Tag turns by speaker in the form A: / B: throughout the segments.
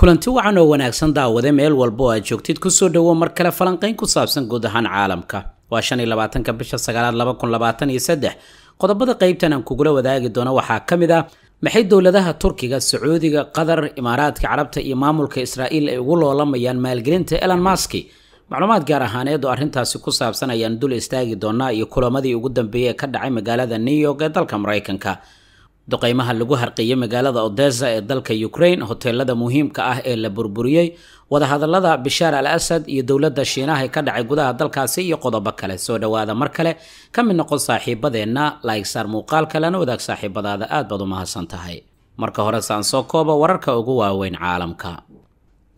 A: kulanti wacan oo wanaagsan daawade meel walba oo aad joogtid kusoo dhowo mar kale falanqayn ku saabsan guud ahaan caalamka waa shan iyo labaatanka bisha sagaalaad laba kun labaatan iyo saddex qodobada qaybtan aan kugula wadaagi doono waxaa ka mid ah maxay dowladaha turkiga sacuudiga qatar imaaraadka carabta iyo maamulka israa'iil ay ugu loolamayaan maalgelinta elon maski macluumaad gaar ahaaneed oo arrintaasi ku saabsan ayaan dul istaagi doonaa iyo kulamadii ugu dambeeyey ee ka dhacay magaalada new york ee dalka maraykanka duqeymaha lagu harqiyey magaalada odesa ee dalka ukrain hoteelada muhiimka ah ee la burburiyey wadahadalada bishaar al asad iyo dowladda shiinaha ka dhacay gudaha dalkaasi iyo qodobo kale soo dhowaada mar kale ka mid noqon saaxiibadeenna laigsaar muuqaalka lana wadaag saaxiibadaada aad baad u mahadsan tahay marka hore aan soo koobo wararka ugu waaweyn caalamka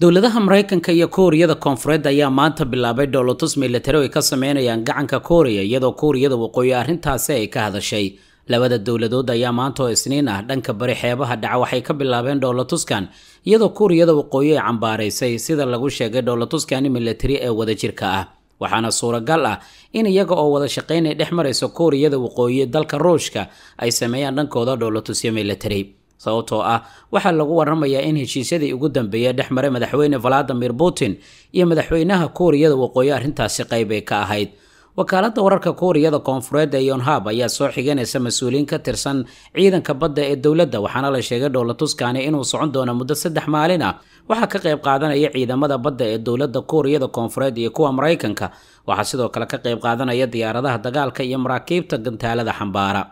A: dowladaha maraykanka iyo kooriyada koonfureed ayaa maanta bilaabay dhoolotus milatari ay ka sameynayaan gacanka kooriya iyadoo kooriyada waqooyi arrintaasi ay ka hadashay labada dowladood ayaa maantoo isniin ah dhanka bari xeebaha dhaca waxay ka bilaabeen dhowla tuskan iyadoo kuuriyada waqooyi ay cambaaraysay sida lagu sheegay dhowla tuskani milatari ee wadajirka ah waxaana suuragal ah in iyaga oo wada shaqaynay dhex marayso kuuriyada waqooyi dalka ruushka ay sameeyaan dhankooda dhowlatusyo milatari sababtoo ah waxaa lagu warramayaa in heshiisyadii ugu dambeeyay dhex maray madaxweyne valadimir putin iyo madaxweynaha kuuriyada waqooyi arrintaasi qayb ay ka ahayd wakaaladda wararka kuuriyada koonfureed ee yonhab ayaa soo xiganaysa mas-uuliyiin ka tirsan ciidanka badda ee dowladda waxaana la sheegay dhowla tuskaani inuu socon doono muddo saddex maalin ah waxaa ka qayb qaadanaya ciidamada badda ee dowladda kuuriyada koonfureed iyo kuwa maraykanka waxaa sidoo kale ka qayb qaadanaya diyaaradaha dagaalka iyo maraakiibta gantaalada xambaara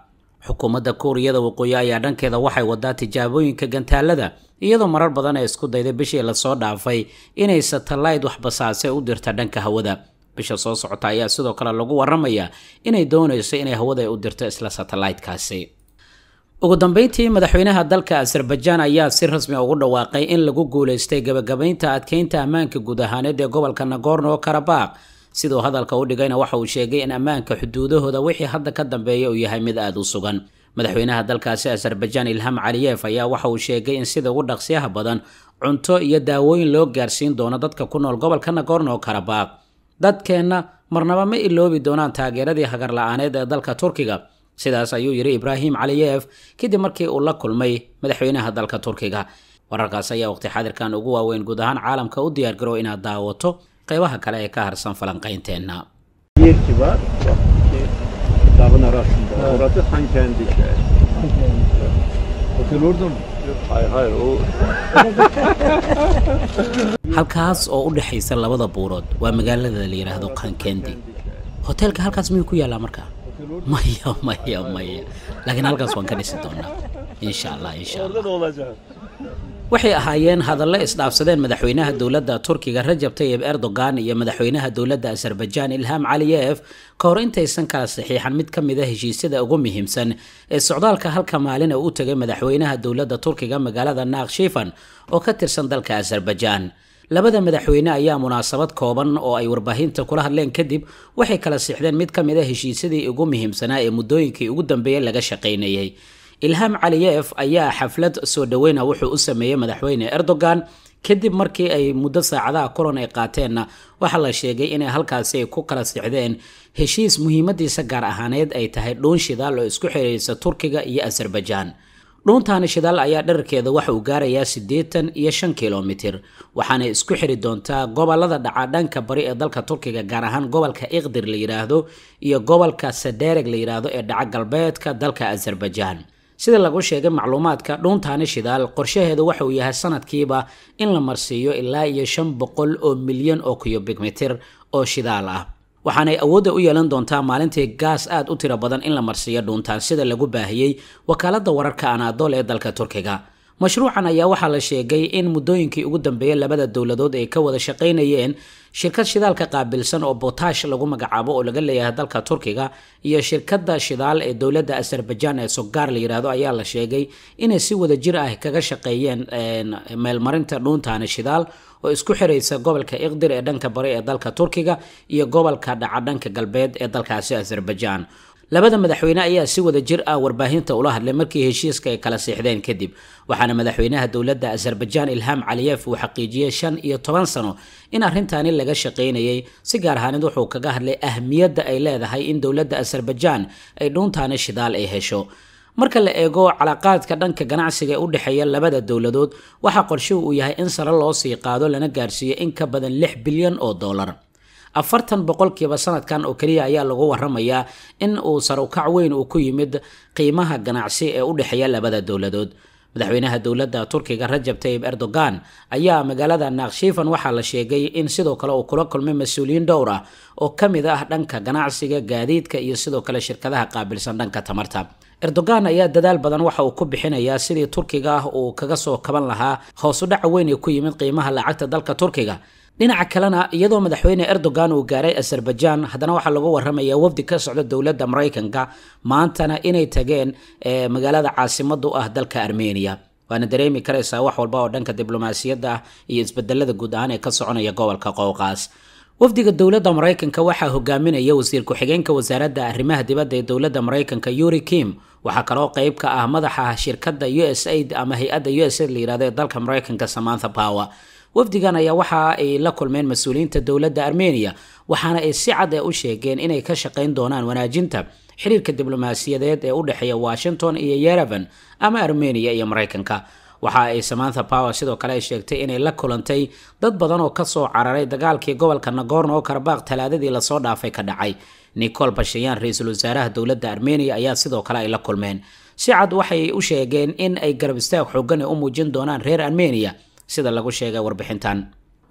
A: xukuumadda kuuriyada waqooyi ayaa dhankeeda waxay wadaa tijaabooyinka gantaalada iyadoo marar badan ee isku dayday bishii lasoo dhaafay inay satalayd waxbasaase u dirta dhanka hawada bisha soo socota ayaa sidoo kale lagu waramayaa inay doonayso inay hawada u dirto isla satellaytkaasi ugu dambeyntii madaxweynaha dalka azerbaijan ayaa si rasmi ah ugu dhawaaqay in lagu guuleystay gabagabaynta adkeynta ammaanka guud ahaaneed ee gobolka nagorno karabakh siduu hadalka u dhigayna waxa uu sheegay in ammaanka xuduudahooda wixii hadda ka dambeeya uu yahay mid aada u sugan madaxweynaha dalkaasi azerbajaan ilham caliyeef ayaa waxa uu sheegay in sida ugu dhaqsiyaha badan cunto iyo daawooyin loo gaarsiin doono dadka ku nool gobolka nagorno karabakh dadkeenna marnaba ma iloobi doonaan taageeradii hagar la ee dalka turkiga sidaas ayuu yidhi ibraahim caliyeef kadib markii uu la kulmay madaxweynaha dalka turkiga wararkaas ayaa waqti xadirkan ugu waaweyn guud ahaan caalamka u diyaargarow inaad daawato qaybaha kale ee ka harsan falanqaynteenna halkaas oo u dhexaysa labada buurood waa magaalada la yidhaahdo qankendi hoteelka halkaas miyuu ku yaallaa markaa maya maya maya laakiin halkaas waan ka dhisi doonaa insha allah insha allah waxay ahaayeen hadallo isdhaafsadeen madaxweynaha dowladda turkiga rajab tayib erdogan iyo madaxweynaha dowladda azerbaijan ilham caliyev ka hor intaysan kala saxiixan mid ka mid a ah heshiisyada ugu muhiimsan ee socdaalka halka maalin uu u tegay madaxweynaha dowladda turkiga magaalada naakhshifan oo ka tirsan dalka azerbaijan labada madaxweyne ayaa munaasabad kooban oo ay warbaahinta kula hadleen kadib waxay kala siixdeen mid ka mid a ah heshiisyadii ugu muhiimsanaa ee muddooyinkii ugu dambeeyey laga shaqaynayay ilham caliyeef ayaa xaflad soo dhaweyna wuxuu u sameeyey madaxweyne erdogan kadib markii ay muddo saacadaha kulan ay qaateenna waxaa la sheegay inay halkaasi ay ku kala sixdeen heshiis muhiimadiisa gaar ahaaneed ay tahay dhuun shidaal oo isku xiraysa turkiga iyo azerbajaan dhuuntaani shidaal ayaa dherarkeeda waxa uu gaarayaa siddeetan iyo shan kilomitir waxaana isku xiri doontaa gobollada dhaca dhanka bari ee dalka turkiga gaar ahaan gobolka iqdir la yidhaahdo iyo gobolka sadereg la yidhaahdo ee dhaca galbeedka dalka azerbaijan sida lagu sheegay macluumaadka dhuuntaani shidaal qorshaheeda waxa uu yahay sanadkiiba in la marsiiyo ilaa iyo shan boqol oo milyan oo kiyobik mitir oo shidaal ah waxaanay awoodda u yeelan doontaa maalintii gaas aad u tiro badan in la marsiiyo dhuuntaan sida lagu baahiyey wakaaladda wararka anaadool ee dalka turkiga mashruucan ayaa waxaa la sheegay in muddooyinkii ugu dambeeyay labada dowladood ay ka wada shaqaynayeen shirkad shidaalka qaabilsan oo botash lagu magacaabo oo laga leeyahay dalka turkiga iyo shirkadda shidaal ee dowladda azerbaijan ee sogaar la yidhaahdo ayaa la sheegay inay si wada jir ah kaga shaqeeyeen meelmarinta dhuuntaani shidaal oo isku xiraysa gobolka iqdir ee dhanka bare ee dalka turkiga iyo gobolka dhaca dhanka galbeed ee dalkaasi azerbaijan labada madaxweyne ayaa si wada jir ah warbaahinta ula hadlay markii heshiiska ay kala seexdeen kadib waxaana madaxweynaha dowladda azerbaijan ilham caliyef uu xaqiijiyey shan iyo toban sano in arrintaani laga shaqaynayay si gaar ahaanid wuxuu kaga hadlay ahmiyadda ay leedahay in dowladda azerbaijaan ay dhuuntaani shidaal ay hesho marka la eego calaaqaadka dhanka ganacsiga ee u dhexeeya labada dowladood waxaa qorshuhu uu yahay in sare loo sii qaado lana gaarsiiyo in ka badan lix bilyan oo dollar afartan boqolkiiba sanadkan oo keliya ayaa lagu waramayaa in uu sarukac weyn uu ku yimid qiimaha ganacsi ee u dhexeeya labada dowladood madaxweynaha dowladda turkiga rajab tayib erdogan ayaa magaalada naakhshiifan waxaa la sheegay in sidoo kale uu kula kulmay mas-uuliyiin dhowr ah oo ka mid ah dhanka ganacsiga gaadiidka iyo sidoo kale shirkadaha qaabilsan dhanka tamarta erdogan ayaa dadaal badan waxa uu ku bixinayaa sidii turkiga ah uu kaga soo kaban lahaa hoosudhaca weyn ee ku yimid qiimaha lacagta dalka turkiga dhinaca kalena iyadoo madaxweyne erdogan uu gaaray azerbaijan haddana waxaa lagu waramaya wafdi ka socda dowladda maraykanka maantana inay tageen eh, magaalada caasimadu ah dalka armeniya waana dareemi karaysaa wax walba oo dhanka diblomaasiyadda ah iyo isbedelada guud ahaan ee ka soconaya gobolka qowqaas wafdiga dowladda maraykanka waxaa hogaaminaya wasiir ku-xigeenka wasaaradda arrimaha dibadda ee dowladda maraykanka yuri kim waxaa kaloo qayb ka ah madaxa shirkadda u s aid ama hay-adda u s aid la yihahdo ee dalka maraykanka samantha power wafdigan ayaa waxa ay la kulmeen mas-uuliyiinta dowladda armeniya waxaana ay si cad ee u sheegeen inay ka shaqayn doonaan wanaajinta xiriirka diblomaasiyadeed ee u dhexeeya washington iyo yerevan ama armeniya iyo maraykanka waxa ay samantha power sidoo kale ay sheegtay inay la kulantay dad badan oo kasoo cararay dagaalkii gobolka nagorno oo karabakh talaadadii lasoo dhaafay ka dhacay nicol bashayan ra-iisul wasaaraha dowladda armeniya ayaa sidoo kale ay la kulmeen si cad waxay u sheegeen in ay garab istaag xoogan ay u muujin doonaan reer armeniya sida lagu sheegay warbixintan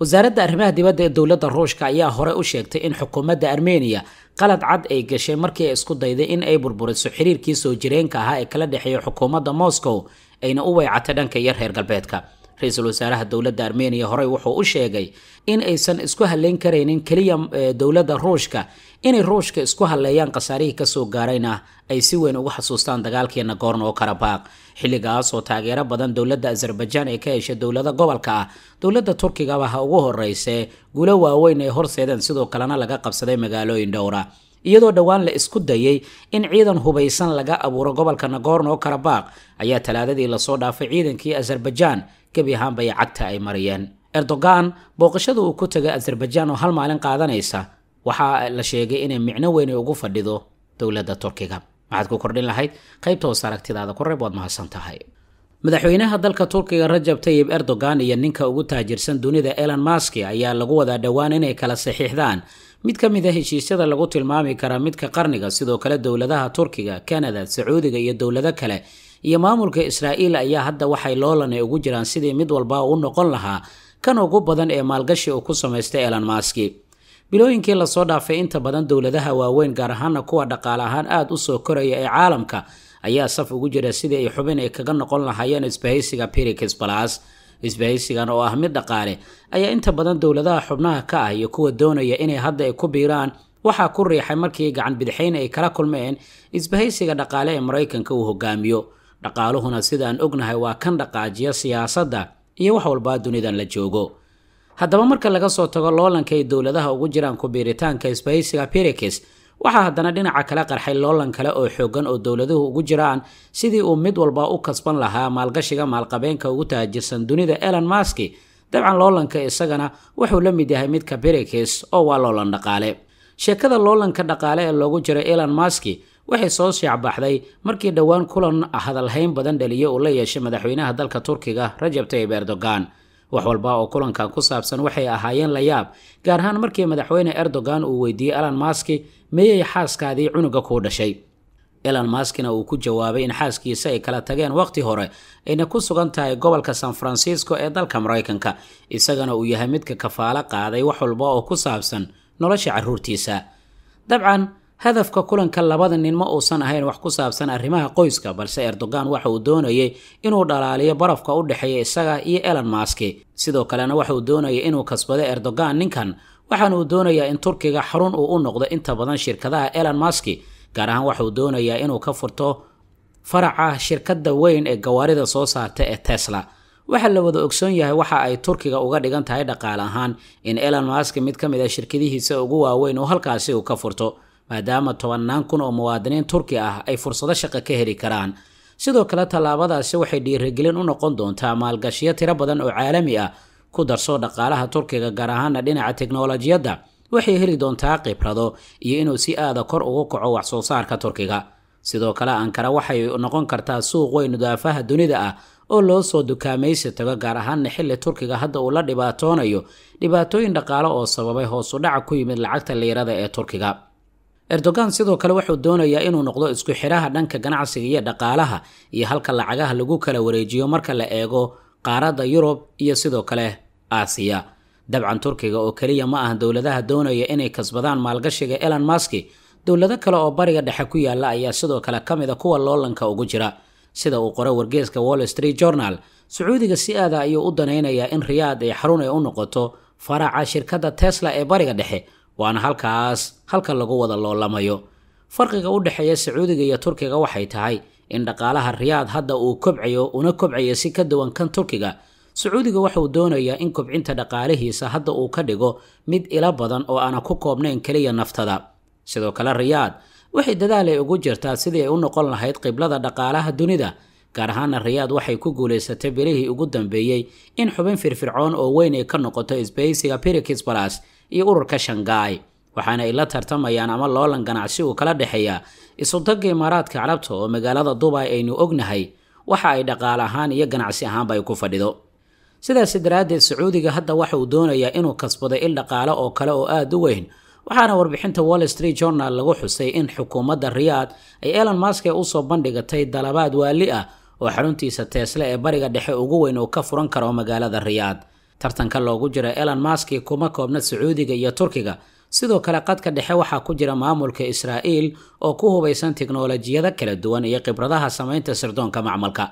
A: wasaaradda arrimaha dibadda ee dowladda ruushka ayaa hore u sheegtay in xukuumadda armeniya qalad cad ay gashay markii ay isku dayday in ay burburiso xiriirkii soo jireenka ahaa ee kala dhexeeya xukuumadda moscow ayna u weycatay dhanka iyo reer galbeedka ra-iisul wasaaraha dowladda armeniya horey wuxuu u sheegay in aysan isku haleyn karaynin keliya dowladda ruushka inay ruushka isku haleeyaan khasaarihii kasoo gaarayna ay si weyn ugu xasuustaan dagaalkii nagorno karabaq xilligaas oo taageero badan dowladda azerbaijan ay ka heshay dowlada gobolka ah dowladda turkigaba ha ugu horreyse guulo waaweyn ay horseedeen sidoo kalena laga qabsaday magaalooyin dhowra ah. iyadoo dhowaan la isku dayay in ciidan hubaysan laga abuuro gobolka nagorno karabaq ayaa talaadadii lasoo dhaafay ciidankii azerbaijan gebi ahaan bay cagta ay mariyeen erdogan booqashada uu ku tegay azerbaijaan oo hal maalin qaadanaysa waxaa la sheegay inay micno weyn ay ugu fadhido dowladda turkiga waxaad ku kordhin lahayd qaybta hoos aragtidaada kureb waad mahadsan tahay madaxweynaha dalka turkiga rajab tayib erdogan iyo ninka ugu taajirsan dunida elon maski ayaa lagu wadaa dhowaan inay kala saxiixdaan mid ka mid a ah heshiisyada lagu tilmaami karaa midka qarniga sidoo kale dowladaha turkiga kanada sacuudiga iyo dowlado kale iyo maamulka israa'iil ayaa hadda waxay loolane ugu jiraan sidii mid walba u noqon lahaa kan ugu badan ee maalgashi uu ku samaystay elon maski bilooyinkii lasoo dhaafay inta badan dowladaha waaweyn gaar ahaana kuwa dhaqaale ahaan aad u soo koraya ee caalamka ayaa saf ugu jira sidii ay xubin ay kaga noqon lahaayeen isbahaysiga piricus balas isbahaysigan oo ah mid dhaqaale ayaa inta badan dowladaha xubnaha ka ah iyo kuwa doonaya inay hadda ay ku biiraan waxaa ku riixay markii gacan bidixayn ay kala kulmeen isbahaysiga dhaqaale ee maraykanka uu hogaamiyo dhaqaaluhuna sidaan ognahay waa kan dhaqaajiya siyaasadda iyo wax walbaa dunidan la joogo haddaba marka laga soo tago loolanka ay dowladaha ugu jiraan ku-biiritaanka isbahaysiga pirikis waxaa haddana dhinaca kala qarxay loolan kale oo xooggan oo dowladuhu ugu jiraan sidii uu mid walba u kasban lahaa maalgashiga maalqabeenka ugu tahajirsan dunida elon maski dabcan loolanka isagana wuxuu la mid yahay midka birikis oo waa loolan dhaqaale sheekada loolanka dhaqaale ee loogu jiro elon maski waxay soo shiicbaxday markii dhowaan kulan hadalhayn badan dhaliya uu la yeeshay madaxweynaha dalka turkiga rajab tayib erdogan wax walba oo kulankan ku saabsan waxay ahaayeen la yaab gaar ahaan markii madaxweyne erdogan uu weydiiyey alan maski miyay xaaskaadii cunuga kuu dhashay elon maskina uu ku jawaabay in xaaskiisa ay kala tageen wakhti hore ayna ku sugan tahay gobolka san francisco ee dalka maraykanka isagana uu yahay midka kafaalo qaaday wax walba oo ku saabsan nolosha carruurtiisa dabcan hadafka kulanka labada nin ma uusan ahayn wax ku saabsan arrimaha qoyska balse erdogan waxa uu doonayay inuu dhalaaliyo barafka u dhexeeya isaga iyo elon maski sidoo kalena waxa uu doonayay inuu kasbado erdogan ninkan waxaana uu doonayaa in turkiga xarun uu u noqdo inta badan shirkadaha elon maski gaar ahaan waxa uu doonayaa inuu ka furto faraca shirkadda weyn ee gawaarida soo saarta ee tesla waxaa la wada ogsoon yahay waxa ay turkiga uga dhigan tahay dhaqaale ahaan in elon maski mid ka mid a ah shirkadihiisa ugu waaweyn uu halkaasi uu ka furto maadaama tobannaan kun oo muwaadiniin turki ah ay fursado shaqo ka heli karaan sidoo kale tallaabadaasi waxay dhiirigelin u noqon doontaa maalgashiyo tiro badan oo caalami ah ku darso dhaqaalaha turkiga gaar ahaana dhinaca teknolojiyadda waxay heli doontaa khibrado iyo inuu si aada ah kor ugu kaco waxsoo saarka turkiga sidoo kale ankara waxay noqon kartaa suuq weyn nudaafaha dunida ah oo loo soo dukaamaysi tago gaar ahaana xilli turkiga hadda uu la dhibaatoonayo dhibaatooyin dhaqaale oo sababay hoosu dhaca ku yimid lacagta liirada ee turkiga erdogan sidoo kale wuxuu doonayaa inuu noqdo isku xiraha dhanka ganacsiga iyo dhaqaalaha iyo halka lacagaha lagu kala wareejiyo marka la eego qaaradda yurub iyo sidoo kale aasiya dabcan turkiga oo keliya ma aha dowladaha doonaya inay kasbadaan maalgashiga elon maski dowlado kale oo bariga dhexe ku yaala ayaa sidoo kale ka mida ah kuwa loolanka ugu jira sida uu qoray wargeeska wall street journal sacuudiga si aada ah ayuu u danaynayaa in riyaad ay xarun ay u noqoto faraca shirkadda tesla ee bariga dhexe waana halkaas halka lagu wada loolamayo farqiga u dhexeeya sacuudiga iyo turkiga waxay tahay in dhaqaalaha riyaad hadda uu kobcayo una kobcayo si ka duwan kan turkiga sacuudiga waxauu doonayaa in kobcinta dhaqaalihiisa hadda uu ka dhigo mid ilo badan oo aana ku koobnayn keliya naftada sidoo kale riyaad waxay dadaal ay ugu jirtaa sidii ay u noqon lahayd qiblada dhaqaalaha dunida gaar ahaana riyaad waxay ku guulaysatay bilihii ugu dambeeyey in xubin firfircoon oo weyn ay ka noqoto sbeysiga pirikis balas iyo ururka shangaai waxaana ila tartamayaan ama loolan ganacsi uu kala dhexeeya isutagga imaaraadka carabta oo magaalada dubay aynu ognahay waxa ay dhaqaal ahaan iyo ganacsi ahaanba ay ku fadhido sidaasi daraaddeed sacuudiga hadda waxa uu doonayaa inuu kasbado il dhaqaale oo kale oo aada u weyn waxaana warbixinta wall street journal lagu xusay in xukuumadda riyaad ay elon mask ee usoo bandhigatay dalabaad waali ah oo xaruntiisa teesle ee bariga dhexe ugu weyn uu ka furan karo magaalada riyaad tartanka loogu jira elon maski kuma koobna sacuudiga iyo turkiga sidoo kale qadka dhexe waxaa ku jira maamulka israa'iil oo ku hubaysan tiknolojiyada kala duwan iyo khibradaha samaynta sirdoonka macmalka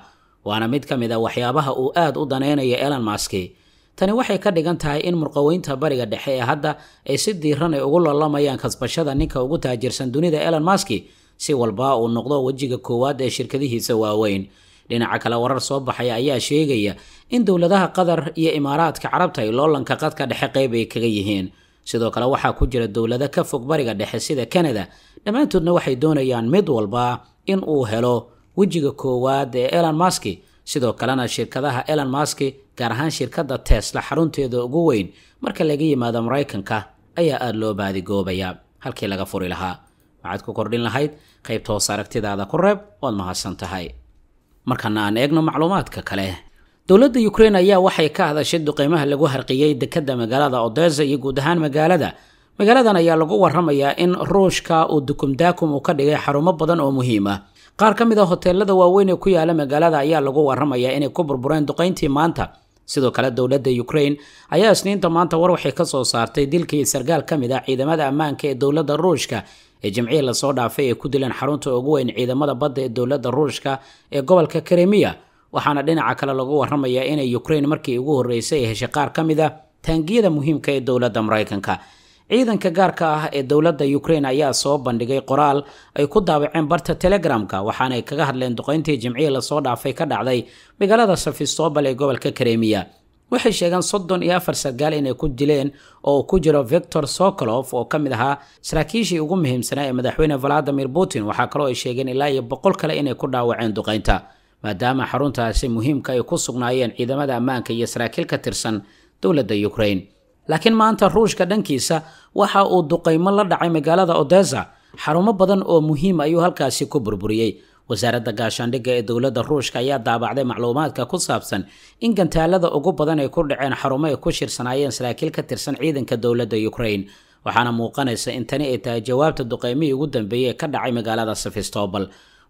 A: waana mid ka mid a ah waxyaabaha uu aad u danaynayo elon maski tani waxay ka dhigan tahay in murqaweynta bariga dhexe ee hadda ay si diiran ay ugu loolamayaan kasbashada ninka ugu taajirsan dunida elon maski si walba uu noqdo wejiga koowaad ee shirkadihiisa waaweyn dhinaca kale warar soo baxaya ayaa sheegaya in dowladaha qatar iyo imaaraadka carabta ay loolanka qadka dhexe qayb ay kaga yihiin sidoo kale waxaa ku jira dowlado ka fog bariga dhexe sida kanada dhammaantoodna waxay doonayaan mid walba in uu helo wejiga koowaad ee elon maski sidoo kalena shirkadaha elon maski gaar ahaan shirkadda tesla xarunteeda ugu weyn marka laga yimaado maraykanka ayaa aada loo baadigoobaya halkii laga furi lahaa waxaad ku kordhin lahayd qaybta aragtidaada ku reeb waad mahadsan tahay markaana aan eegno macluumaadka kale dowladda ukrein ayaa waxay ka hadashay duqeymaha lagu harqiyey dekadda magaalada odesa iyo guud ahaan magaalada magaaladan ayaa lagu waramayaa in ruushka uu dukumdaakum uu ka dhigay xarumo badan oo muhiima ah. qaar ka mid a ah hoteelada waaweyn ee ku yaala magaalada ayaa lagu waramayaa inay ku burbureen duqayntii maanta sidoo kale dowladda ukrain ayaa isniinta maanta war waxay ka soo saartay dilkii sargaal ka mid ah ciidamada ammaanka ee dowladda ruushka ee jimcihii lasoo dhaafay ay ku dileen xarunta ugu weyn ciidamada badda ee dowladda ruushka ee gobolka karemiya waxaana dhinaca kale lagu warramayaa inay ukrain markii ugu horreysay heshay qaar ka mid a taangiyada muhiimka ee dowladda maraykanka ciidanka gaarka ah ee dowladda ukrain ayaa soo bandhigay qoraal ay ku daabaceen barta telegramka waxaana ay kaga hadleen duqayntii jimcihii lasoo dhaafay ka dhacday magaalada safistobal ee gobolka karemiya waxay sheegeen soddon iyo afar sargaal inay ku dileen oo ku jiro victor sokolof oo ka mid ahaa saraakiishii ugu muhiimsanaa ee madaxweyne valadimir putin waxaa kaloo ay sheegeen ilaa iyo boqol kale inay ku dhaawaceen duqaynta maadaama xaruntaasi muhiimka ay ku sugnaayeen ciidamada ammaanka iyo saraakiil ka tirsan dowladda ukraine laakiin maanta ruushka dhankiisa waxa uu duqaymo la dhacay magaalada odesa xarumo badan oo muhiim ayuu halkaasi ku burburiyey wasaaradda gaashaandhigga ee dowladda ruushka ayaa daabacday macluumaadka ku saabsan in gantaalada ugu badan ay ku dhaceen xarumo ay ku shirsanaayeen saraakiil ka tirsan ciidanka dowladda ukrain waxaana muuqanaysa in tani ay tahay jawaabta duqeymihii ugu dambeeyey ka dhacay magaalada sefistobol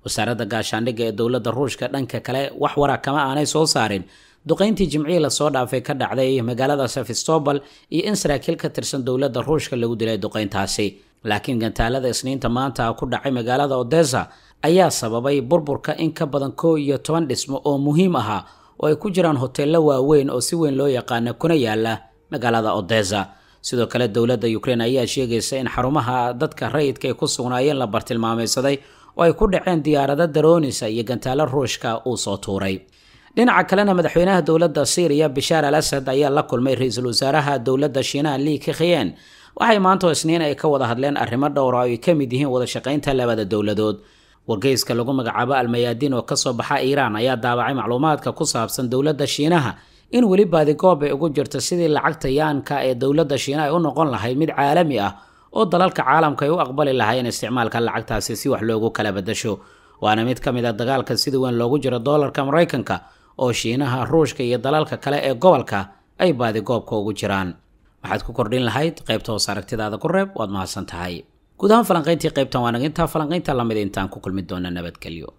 A: wasaaradda gaashaandhigga ee dowladda ruushka dhanka kale wax wara kama aanay soo saarin duqayntii jimcihii lasoo dhaafay ka dhacday magaalada sefistobol iyo in saraakiil ka tirsan dowladda ruushka lagu dilay duqayntaasi laakiin gantaalada isniinta maanta ku dhacay magaalada odesa ayaa sababay burburka in ka badan kow iyo toban dhismo oo muhiim ahaa oo ay ku jiraan hoteello waaweyn oo si weyn loo yaqaana kuna yaala magaalada odesa sidoo kale dowladda ukrein ayaa sheegaysa in xarumaha dadka rayidka ay ku sugnaayeen la bartilmaameysaday oo ay ku dhaceen diyaarado daroonisa iyo gantaalo ruushka uu soo tuuray dhinaca kalena madaxweynaha dowladda syriya bishaar al asad ayaa la kulmay ra-iisul wasaaraha dowladda shiinaha lii kakhiyeen waxay maanta oo isniin ay ka wada hadleen arrimo dhowra ah oo ay ka mid yihiin wada shaqaynta labada dowladood wargeyska lagu magacaabo almayaadiin oo ka soo baxa iiraan ayaa daabacay macluumaadka ku saabsan dowladda shiinaha in weli baadigoob ay ugu jirto sidii lacagta yaanka ee dowladda shiina ay u noqon lahayd mid caalami ah oo dalalka caalamka ay u aqbali lahaayeen isticmaalka lacagtaasi si wax loogu kala bedasho waana mid ka mid a ah dagaalka sida weyn loogu jiro doolarka maraykanka oo shiinaha ruushka iyo dalalka kale ee gobolka ay baadigoobka ugu jiraan waxaad ku kordhin lahayd qaybta hoos aragtidaada ku reeb waad mahadsan tahay guud ahaan falanqayntii qaybtan waa naga intaa falanqaynta lamid intaan ku kulmi doona nabadgelyo